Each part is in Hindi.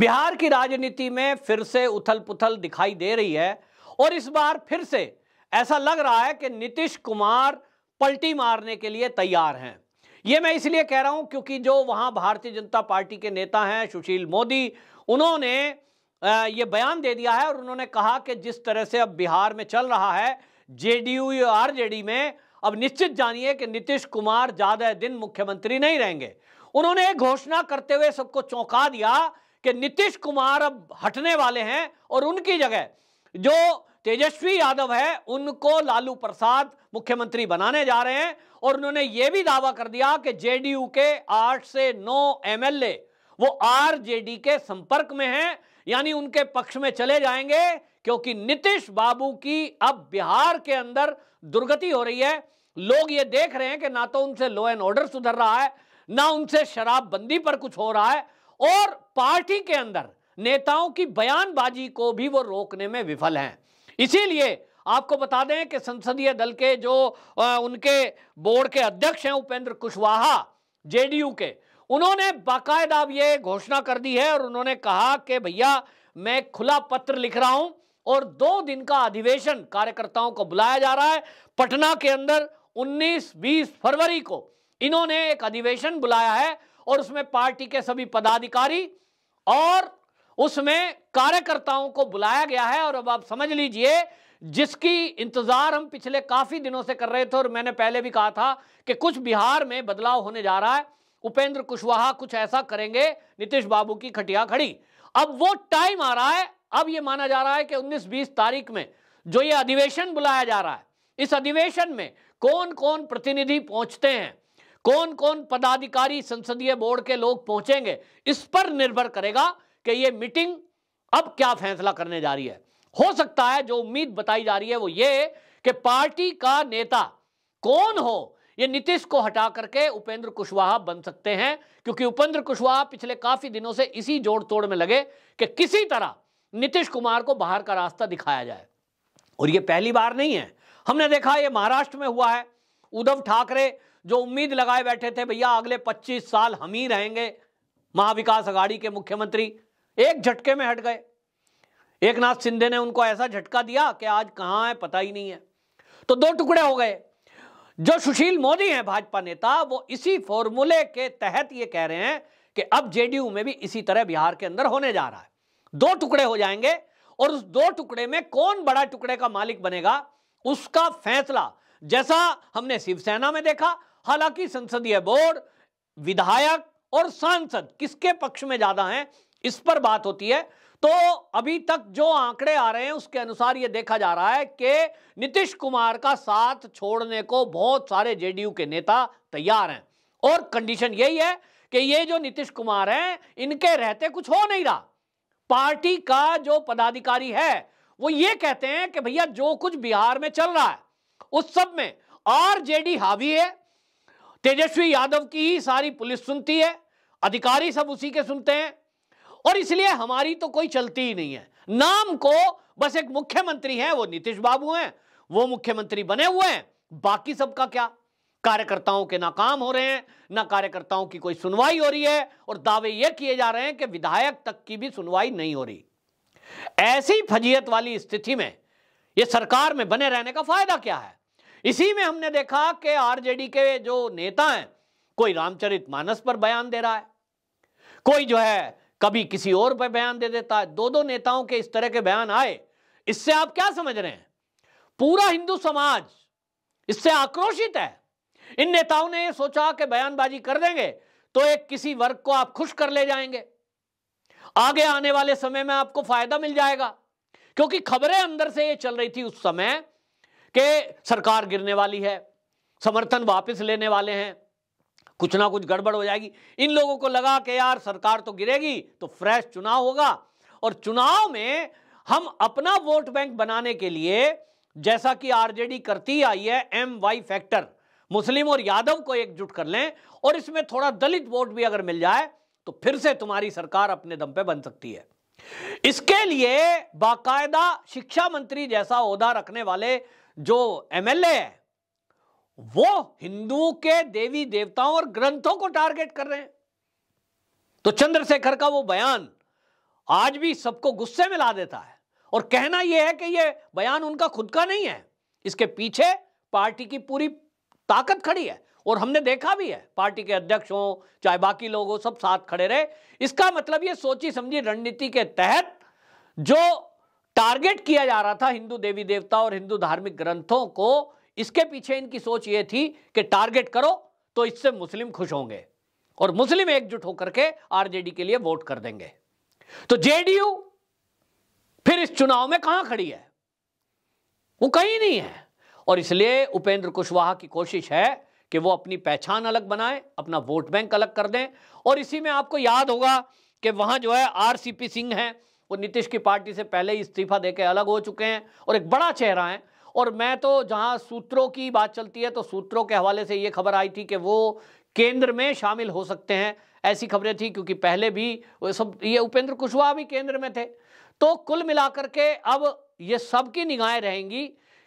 बिहार की राजनीति में फिर से उथल पुथल दिखाई दे रही है और इस बार फिर से ऐसा लग रहा है कि नीतीश कुमार पलटी मारने के लिए तैयार हैं ये मैं इसलिए कह रहा हूं क्योंकि जो वहां भारतीय जनता पार्टी के नेता हैं सुशील मोदी उन्होंने ये बयान दे दिया है और उन्होंने कहा कि जिस तरह से अब बिहार में चल रहा है जेडीयू या आरजेडी में अब निश्चित जानिए कि नीतीश कुमार ज्यादा दिन मुख्यमंत्री नहीं रहेंगे उन्होंने घोषणा करते हुए सबको चौंका दिया कि नीतीश कुमार अब हटने वाले हैं और उनकी जगह जो तेजस्वी यादव है उनको लालू प्रसाद मुख्यमंत्री बनाने जा रहे हैं और उन्होंने यह भी दावा कर दिया कि जेडीयू के आठ से नौ एमएलए वो आरजेडी के संपर्क में हैं यानी उनके पक्ष में चले जाएंगे क्योंकि नीतीश बाबू की अब बिहार के अंदर दुर्गति हो रही है लोग ये देख रहे हैं कि ना तो उनसे लॉ एंड ऑर्डर सुधर रहा है ना उनसे शराबबंदी पर कुछ हो रहा है और पार्टी के अंदर नेताओं की बयानबाजी को भी वो रोकने में विफल हैं इसीलिए आपको बता दें कि संसदीय दल के जो उनके बोर्ड के अध्यक्ष हैं उपेंद्र कुशवाहा जेडीयू के उन्होंने बाकायदा ये घोषणा कर दी है और उन्होंने कहा कि भैया मैं खुला पत्र लिख रहा हूं और दो दिन का अधिवेशन कार्यकर्ताओं को बुलाया जा रहा है पटना के अंदर 19-20 फरवरी को इन्होंने एक अधिवेशन बुलाया है और उसमें पार्टी के सभी पदाधिकारी और उसमें कार्यकर्ताओं को बुलाया गया है और अब आप समझ लीजिए जिसकी इंतजार हम पिछले काफी दिनों से कर रहे थे और मैंने पहले भी कहा था कि कुछ बिहार में बदलाव होने जा रहा है उपेंद्र कुशवाहा कुछ ऐसा करेंगे नीतीश बाबू की खटिया खड़ी अब वो टाइम आ रहा है अब ये माना जा रहा है कि 19-20 तारीख में जो ये अधिवेशन बुलाया जा रहा है इस अधिवेशन में कौन कौन प्रतिनिधि पहुंचते हैं कौन कौन पदाधिकारी संसदीय बोर्ड के लोग पहुंचेंगे इस पर निर्भर करेगा कि ये मीटिंग अब क्या फैसला करने जा रही है हो सकता है जो उम्मीद बताई जा रही है वो ये कि पार्टी का नेता कौन हो ये नीतीश को हटा करके उपेंद्र कुशवाहा बन सकते हैं क्योंकि उपेंद्र कुशवाहा पिछले काफी दिनों से इसी जोड़ तोड़ में लगे कि किसी तरह नीतीश कुमार को बाहर का रास्ता दिखाया जाए और ये पहली बार नहीं है हमने देखा ये महाराष्ट्र में हुआ है उद्धव ठाकरे जो उम्मीद लगाए बैठे थे भैया अगले 25 साल हम ही रहेंगे महाविकास अघाड़ी के मुख्यमंत्री एक झटके में हट गए एक नाथ सिंधे ने उनको ऐसा झटका दिया कि आज कहां है पता ही नहीं है तो दो टुकड़े हो गए जो सुशील मोदी हैं भाजपा नेता वो इसी फॉर्मूले के तहत ये कह रहे हैं कि अब जेडीयू में भी इसी तरह बिहार के अंदर होने जा रहा है दो टुकड़े हो जाएंगे और उस दो टुकड़े में कौन बड़ा टुकड़े का मालिक बनेगा उसका फैसला जैसा हमने शिवसेना में देखा हालांकि संसदीय बोर्ड विधायक और सांसद किसके पक्ष में ज्यादा हैं इस पर बात होती है तो अभी तक जो आंकड़े आ रहे हैं उसके अनुसार यह देखा जा रहा है कि नीतीश कुमार का साथ छोड़ने को बहुत सारे जेडीयू के नेता तैयार हैं और कंडीशन यही है कि ये जो नीतीश कुमार हैं इनके रहते कुछ हो नहीं रहा पार्टी का जो पदाधिकारी है वो ये कहते हैं कि भैया जो कुछ बिहार में चल रहा है उस सब में आरजेडी हावी है तेजस्वी यादव की ही सारी पुलिस सुनती है अधिकारी सब उसी के सुनते हैं और इसलिए हमारी तो कोई चलती ही नहीं है नाम को बस एक मुख्यमंत्री है वो नीतीश बाबू हैं वो मुख्यमंत्री बने हुए हैं बाकी सबका क्या कार्यकर्ताओं के नाकाम हो रहे हैं ना कार्यकर्ताओं की कोई सुनवाई हो रही है और दावे यह किए जा रहे हैं कि विधायक तक की भी सुनवाई नहीं हो रही ऐसी फजीयत वाली स्थिति में यह सरकार में बने रहने का फायदा क्या है इसी में हमने देखा कि आरजेडी के जो नेता हैं कोई रामचरित मानस पर बयान दे रहा है कोई जो है कभी किसी और पर बयान दे देता है दो दो नेताओं के इस तरह के बयान आए इससे आप क्या समझ रहे हैं पूरा हिंदू समाज इससे आक्रोशित है इन नेताओं ने सोचा कि बयानबाजी कर देंगे तो एक किसी वर्ग को आप खुश कर ले जाएंगे आगे आने वाले समय में आपको फायदा मिल जाएगा क्योंकि खबरें अंदर से ये चल रही थी उस समय कि सरकार गिरने वाली है समर्थन वापस लेने वाले हैं कुछ ना कुछ गड़बड़ हो जाएगी इन लोगों को लगा कि यार सरकार तो गिरेगी तो फ्रेश चुनाव होगा और चुनाव में हम अपना वोट बैंक बनाने के लिए जैसा कि आरजेडी करती आई है एम वाई फैक्टर मुस्लिम और यादव को एकजुट कर लें और इसमें थोड़ा दलित वोट भी अगर मिल जाए तो फिर से तुम्हारी सरकार अपने दम पे बन सकती है इसके लिए बाकायदा शिक्षा मंत्री जैसा ओहदा रखने वाले जो एमएलए है वो हिंदुओं के देवी देवताओं और ग्रंथों को टारगेट कर रहे हैं तो चंद्रशेखर का वो बयान आज भी सबको गुस्से में ला देता है और कहना यह है कि यह बयान उनका खुद का नहीं है इसके पीछे पार्टी की पूरी ताकत खड़ी है और हमने देखा भी है पार्टी के अध्यक्ष हो चाहे बाकी लोग हो सब साथ खड़े रहे इसका मतलब ये सोची समझी रणनीति के तहत जो टारगेट किया जा रहा था हिंदू देवी देवता और हिंदू धार्मिक ग्रंथों को इसके पीछे इनकी सोच ये थी कि टारगेट करो तो इससे मुस्लिम खुश होंगे और मुस्लिम एकजुट होकर के आरजेडी के लिए वोट कर देंगे तो जेडीयू फिर इस चुनाव में कहां खड़ी है वो कहीं नहीं है और इसलिए उपेंद्र कुशवाहा की कोशिश है कि वो अपनी पहचान अलग बनाए अपना वोट बैंक अलग कर दें और इसी में आपको याद होगा कि वहां जो है आरसीपी सिंह हैं वो नीतीश की पार्टी से पहले ही इस्तीफा देके अलग हो चुके हैं और एक बड़ा चेहरा है और मैं तो जहां सूत्रों की बात चलती है तो सूत्रों के हवाले से ये खबर आई थी कि वो केंद्र में शामिल हो सकते हैं ऐसी खबरें थी क्योंकि पहले भी वो सब ये उपेंद्र कुशवाहा भी केंद्र में थे तो कुल मिलाकर के अब ये सबकी निगाहें रहेंगी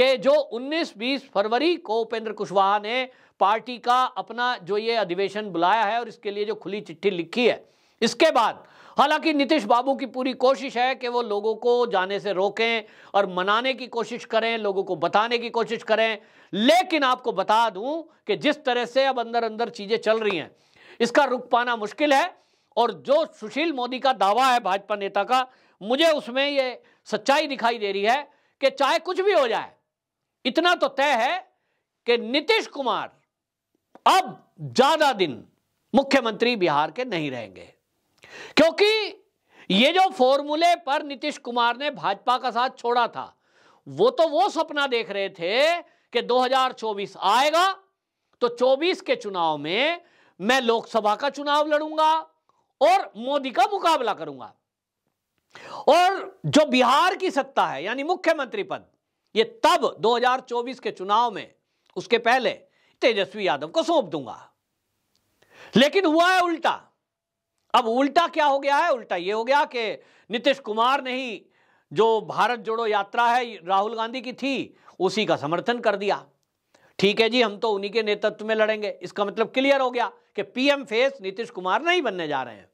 कि जो 19-20 फरवरी को उपेंद्र कुशवाहा ने पार्टी का अपना जो ये अधिवेशन बुलाया है और इसके लिए जो खुली चिट्ठी लिखी है इसके बाद हालांकि नीतीश बाबू की पूरी कोशिश है कि वो लोगों को जाने से रोकें और मनाने की कोशिश करें लोगों को बताने की कोशिश करें लेकिन आपको बता दूं कि जिस तरह से अब अंदर अंदर चीजें चल रही हैं इसका रुक पाना मुश्किल है और जो सुशील मोदी का दावा है भाजपा नेता का मुझे उसमें ये सच्चाई दिखाई दे रही है कि चाहे कुछ भी हो जाए इतना तो तय है कि नीतीश कुमार अब ज्यादा दिन मुख्यमंत्री बिहार के नहीं रहेंगे क्योंकि ये जो फॉर्मूले पर नीतीश कुमार ने भाजपा का साथ छोड़ा था वो तो वो सपना देख रहे थे कि 2024 आएगा तो 24 के चुनाव में मैं लोकसभा का चुनाव लड़ूंगा और मोदी का मुकाबला करूंगा और जो बिहार की सत्ता है यानी मुख्यमंत्री पद ये तब 2024 के चुनाव में उसके पहले तेजस्वी यादव को सौंप दूंगा लेकिन हुआ है उल्टा अब उल्टा क्या हो गया है उल्टा ये हो गया कि नीतीश कुमार ने ही जो भारत जोड़ो यात्रा है राहुल गांधी की थी उसी का समर्थन कर दिया ठीक है जी हम तो उन्हीं के नेतृत्व में लड़ेंगे इसका मतलब क्लियर हो गया कि पीएम फेस नीतीश कुमार नहीं बनने जा रहे हैं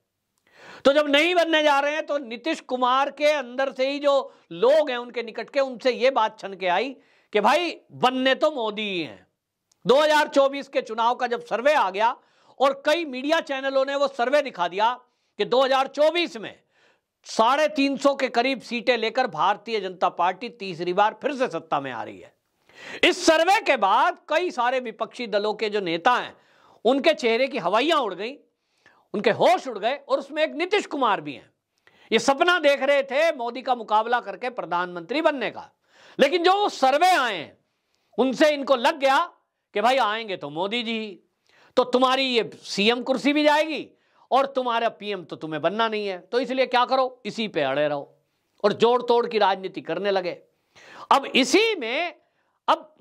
तो जब नहीं बनने जा रहे हैं तो नीतीश कुमार के अंदर से ही जो लोग हैं उनके निकट के उनसे ये बात छन के आई कि भाई बनने तो मोदी ही हैं 2024 के चुनाव का जब सर्वे आ गया और कई मीडिया चैनलों ने वो सर्वे दिखा दिया कि 2024 में साढ़े तीन सौ के करीब सीटें लेकर भारतीय जनता पार्टी तीसरी बार फिर से सत्ता में आ रही है इस सर्वे के बाद कई सारे विपक्षी दलों के जो नेता हैं उनके चेहरे की हवाइयां उड़ गई उनके होश उड़ गए और उसमें एक नीतीश कुमार भी हैं ये सपना देख रहे थे मोदी का मुकाबला करके प्रधानमंत्री बनने का लेकिन जो सर्वे आए उनसे इनको लग गया कि भाई आएंगे तो मोदी जी तो तुम्हारी ये सीएम कुर्सी भी जाएगी और तुम्हारा पीएम तो तुम्हें बनना नहीं है तो इसलिए क्या करो इसी पे अड़े रहो और जोड़ तोड़ की राजनीति करने लगे अब इसी में अब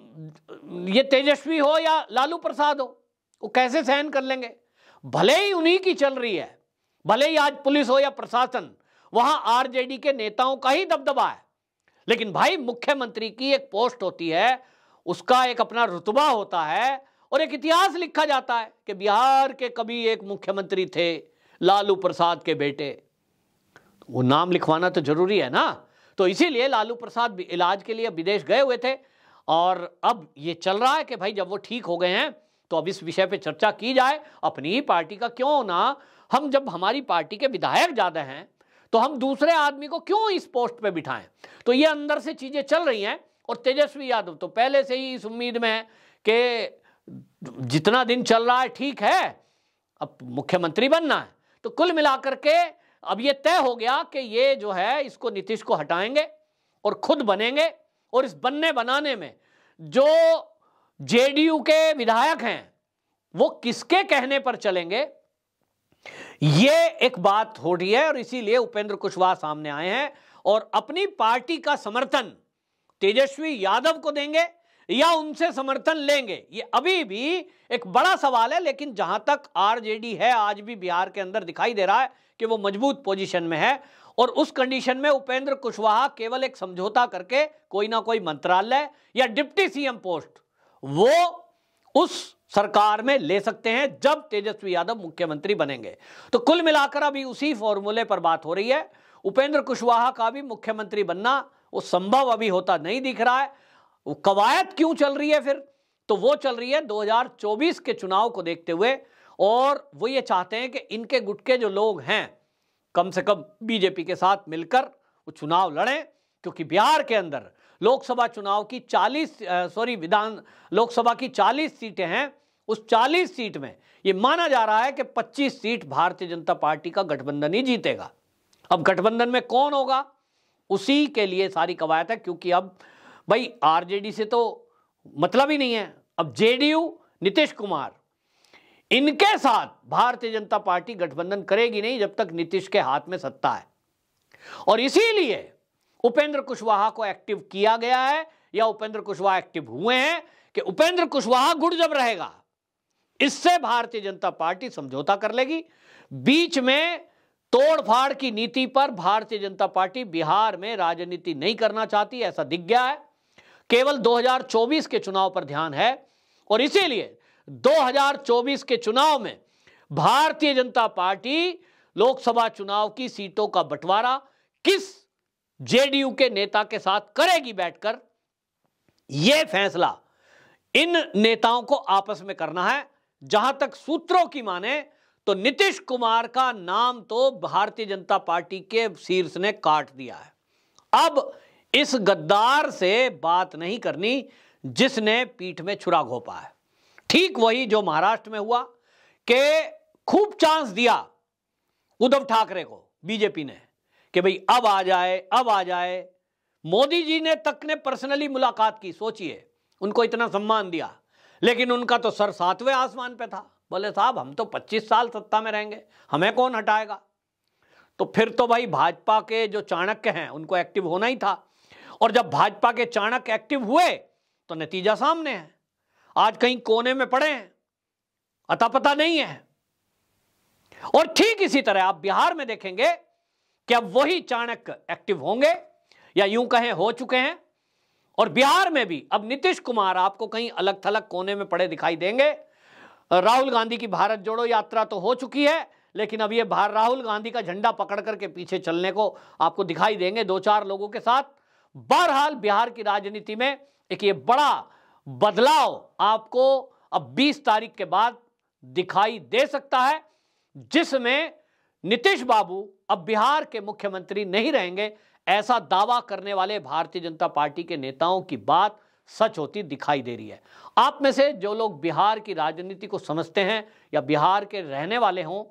ये तेजस्वी हो या लालू प्रसाद हो वो कैसे सहन कर लेंगे भले ही उन्हीं की चल रही है भले ही आज पुलिस हो या प्रशासन वहां आरजेडी के नेताओं का ही दबदबा है लेकिन भाई मुख्यमंत्री की एक पोस्ट होती है उसका एक अपना रुतबा होता है और एक इतिहास लिखा जाता है कि बिहार के कभी एक मुख्यमंत्री थे लालू प्रसाद के बेटे तो वो नाम लिखवाना तो जरूरी है ना तो इसीलिए लालू प्रसाद इलाज के लिए विदेश गए हुए थे और अब ये चल रहा है कि भाई जब वो ठीक हो गए हैं तो अब इस विषय पे चर्चा की जाए अपनी ही पार्टी का क्यों ना हम जब हमारी पार्टी के विधायक ज़्यादा हैं तो हम दूसरे आदमी को क्यों इस पोस्ट पे बिठाएं तो ये अंदर से चीज़ें चल रही हैं और तेजस्वी यादव तो पहले से ही इस उम्मीद में है कि जितना दिन चल रहा है ठीक है अब मुख्यमंत्री बनना है तो कुल मिलाकर के अब ये तय हो गया कि ये जो है इसको नीतीश को हटाएंगे और खुद बनेंगे और इस बनने बनाने में जो जेडीयू के विधायक हैं वो किसके कहने पर चलेंगे ये एक बात हो रही है और इसीलिए उपेंद्र कुशवाहा सामने आए हैं और अपनी पार्टी का समर्थन तेजस्वी यादव को देंगे या उनसे समर्थन लेंगे ये अभी भी एक बड़ा सवाल है लेकिन जहां तक आरजेडी है आज भी बिहार के अंदर दिखाई दे रहा है कि वो मजबूत पोजीशन में है और उस कंडीशन में उपेंद्र कुशवाहा केवल एक समझौता करके कोई ना कोई मंत्रालय या डिप्टी सीएम पोस्ट वो उस सरकार में ले सकते हैं जब तेजस्वी यादव मुख्यमंत्री बनेंगे तो कुल मिलाकर अभी उसी फॉर्मूले पर बात हो रही है उपेंद्र कुशवाहा का भी मुख्यमंत्री बनना वो संभव अभी होता नहीं दिख रहा है वो कवायद क्यों चल रही है फिर तो वो चल रही है 2024 के चुनाव को देखते हुए और वो ये चाहते हैं कि इनके गुट के जो लोग हैं कम से कम बीजेपी के साथ मिलकर वो चुनाव लड़ें क्योंकि बिहार के अंदर लोकसभा चुनाव की 40 सॉरी विधान लोकसभा की 40 सीटें हैं उस 40 सीट में ये माना जा रहा है कि 25 सीट भारतीय जनता पार्टी का गठबंधन ही जीतेगा अब गठबंधन में कौन होगा उसी के लिए सारी कवायद है क्योंकि अब भाई आरजेडी से तो मतलब ही नहीं है अब जेडीयू नीतीश कुमार इनके साथ भारतीय जनता पार्टी गठबंधन करेगी नहीं जब तक नीतीश के हाथ में सत्ता है और इसीलिए उपेंद्र कुशवाहा को एक्टिव किया गया है या उपेंद्र कुशवाहा एक्टिव हुए हैं कि उपेंद्र कुशवाहा गुड़ जब रहेगा इससे भारतीय जनता पार्टी समझौता कर लेगी बीच में तोड़फाड़ की नीति पर भारतीय जनता पार्टी बिहार में राजनीति नहीं करना चाहती ऐसा दिख गया है केवल 2024 के चुनाव पर ध्यान है और इसीलिए 2024 के चुनाव में भारतीय जनता पार्टी लोकसभा चुनाव की सीटों का बंटवारा किस जेडीयू के नेता के साथ करेगी बैठकर यह फैसला इन नेताओं को आपस में करना है जहां तक सूत्रों की माने तो नीतीश कुमार का नाम तो भारतीय जनता पार्टी के शीर्ष ने काट दिया है अब इस गद्दार से बात नहीं करनी जिसने पीठ में छुरा घोपा है ठीक वही जो महाराष्ट्र में हुआ कि खूब चांस दिया उद्धव ठाकरे को बीजेपी ने कि भाई अब आ जाए अब आ जाए मोदी जी ने तक ने पर्सनली मुलाकात की सोचिए उनको इतना सम्मान दिया लेकिन उनका तो सर सातवें आसमान पे था बोले साहब हम तो 25 साल सत्ता में रहेंगे हमें कौन हटाएगा तो फिर तो भाई भाजपा के जो चाणक्य हैं उनको एक्टिव होना ही था और जब भाजपा के चाणक एक्टिव हुए तो नतीजा सामने है आज कहीं कोने में पड़े हैं अता पता नहीं है और ठीक इसी तरह आप बिहार में देखेंगे कि अब वही चाणक एक्टिव होंगे या यूं कहें हो चुके हैं और बिहार में भी अब नीतीश कुमार आपको कहीं अलग थलग कोने में पड़े दिखाई देंगे राहुल गांधी की भारत जोड़ो यात्रा तो हो चुकी है लेकिन अब ये राहुल गांधी का झंडा पकड़ करके पीछे चलने को आपको दिखाई देंगे दो चार लोगों के साथ बहरहाल बिहार की राजनीति में एक ये बड़ा बदलाव आपको अब 20 तारीख के बाद दिखाई दे सकता है जिसमें नीतीश बाबू अब बिहार के मुख्यमंत्री नहीं रहेंगे ऐसा दावा करने वाले भारतीय जनता पार्टी के नेताओं की बात सच होती दिखाई दे रही है आप में से जो लोग बिहार की राजनीति को समझते हैं या बिहार के रहने वाले हों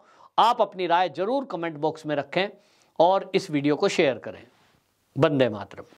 आप अपनी राय जरूर कमेंट बॉक्स में रखें और इस वीडियो को शेयर करें बंदे मातरम